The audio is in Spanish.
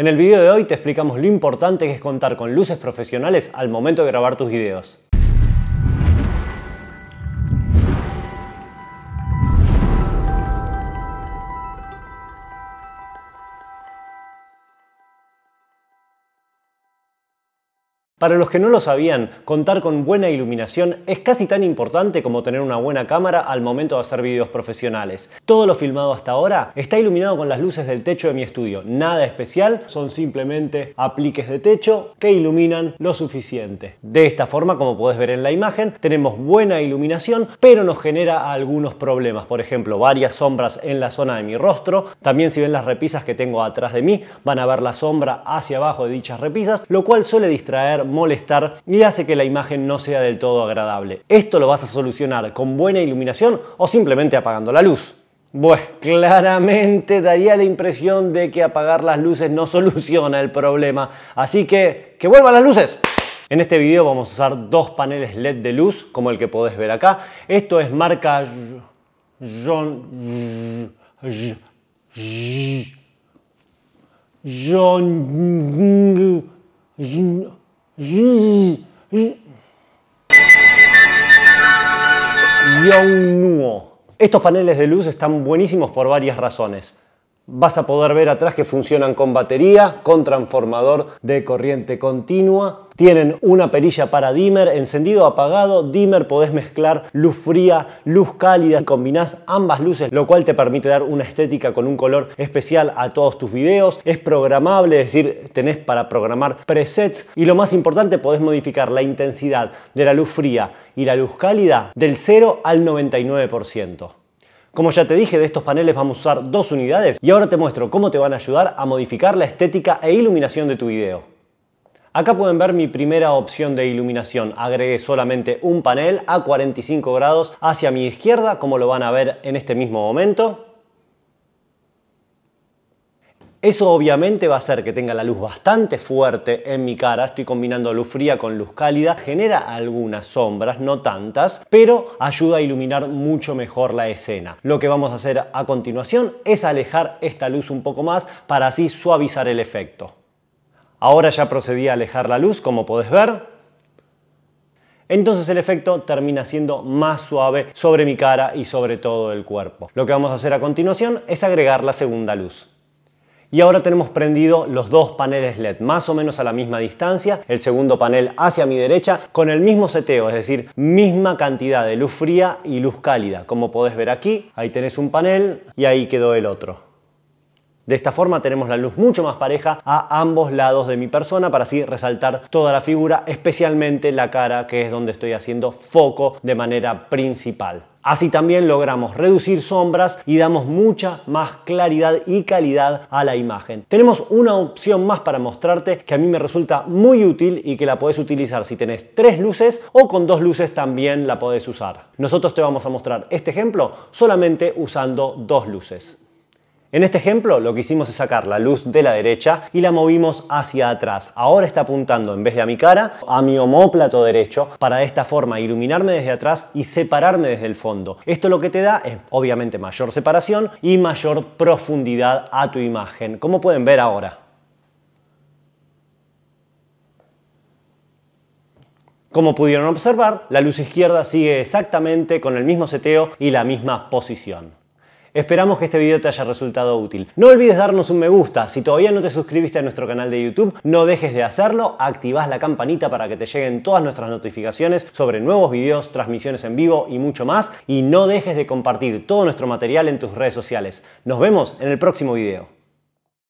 En el video de hoy te explicamos lo importante que es contar con luces profesionales al momento de grabar tus videos. Para los que no lo sabían, contar con buena iluminación es casi tan importante como tener una buena cámara al momento de hacer videos profesionales. Todo lo filmado hasta ahora está iluminado con las luces del techo de mi estudio. Nada especial, son simplemente apliques de techo que iluminan lo suficiente. De esta forma, como puedes ver en la imagen, tenemos buena iluminación, pero nos genera algunos problemas. Por ejemplo, varias sombras en la zona de mi rostro. También si ven las repisas que tengo atrás de mí, van a ver la sombra hacia abajo de dichas repisas, lo cual suele distraer molestar y hace que la imagen no sea del todo agradable. Esto lo vas a solucionar con buena iluminación o simplemente apagando la luz. Pues claramente daría la impresión de que apagar las luces no soluciona el problema. Así que, ¡que vuelvan las luces! En este video vamos a usar dos paneles LED de luz, como el que podés ver acá. Esto es marca nuo. Estos paneles de luz están buenísimos por varias razones. Vas a poder ver atrás que funcionan con batería, con transformador de corriente continua. Tienen una perilla para dimmer, encendido, apagado. Dimmer podés mezclar luz fría, luz cálida. Combinás ambas luces, lo cual te permite dar una estética con un color especial a todos tus videos. Es programable, es decir, tenés para programar presets. Y lo más importante, podés modificar la intensidad de la luz fría y la luz cálida del 0 al 99%. Como ya te dije, de estos paneles vamos a usar dos unidades y ahora te muestro cómo te van a ayudar a modificar la estética e iluminación de tu video. Acá pueden ver mi primera opción de iluminación. Agregué solamente un panel a 45 grados hacia mi izquierda, como lo van a ver en este mismo momento. Eso obviamente va a hacer que tenga la luz bastante fuerte en mi cara, estoy combinando luz fría con luz cálida, genera algunas sombras, no tantas, pero ayuda a iluminar mucho mejor la escena. Lo que vamos a hacer a continuación es alejar esta luz un poco más para así suavizar el efecto. Ahora ya procedí a alejar la luz, como podés ver, entonces el efecto termina siendo más suave sobre mi cara y sobre todo el cuerpo. Lo que vamos a hacer a continuación es agregar la segunda luz. Y ahora tenemos prendido los dos paneles LED más o menos a la misma distancia, el segundo panel hacia mi derecha con el mismo seteo, es decir, misma cantidad de luz fría y luz cálida. Como podés ver aquí, ahí tenés un panel y ahí quedó el otro. De esta forma tenemos la luz mucho más pareja a ambos lados de mi persona para así resaltar toda la figura, especialmente la cara que es donde estoy haciendo foco de manera principal. Así también logramos reducir sombras y damos mucha más claridad y calidad a la imagen. Tenemos una opción más para mostrarte que a mí me resulta muy útil y que la puedes utilizar si tenés tres luces o con dos luces también la podés usar. Nosotros te vamos a mostrar este ejemplo solamente usando dos luces. En este ejemplo lo que hicimos es sacar la luz de la derecha y la movimos hacia atrás. Ahora está apuntando en vez de a mi cara, a mi omóplato derecho para de esta forma iluminarme desde atrás y separarme desde el fondo. Esto lo que te da es obviamente mayor separación y mayor profundidad a tu imagen, como pueden ver ahora. Como pudieron observar, la luz izquierda sigue exactamente con el mismo seteo y la misma posición. Esperamos que este video te haya resultado útil. No olvides darnos un me gusta. Si todavía no te suscribiste a nuestro canal de YouTube, no dejes de hacerlo. activas la campanita para que te lleguen todas nuestras notificaciones sobre nuevos videos, transmisiones en vivo y mucho más. Y no dejes de compartir todo nuestro material en tus redes sociales. Nos vemos en el próximo video.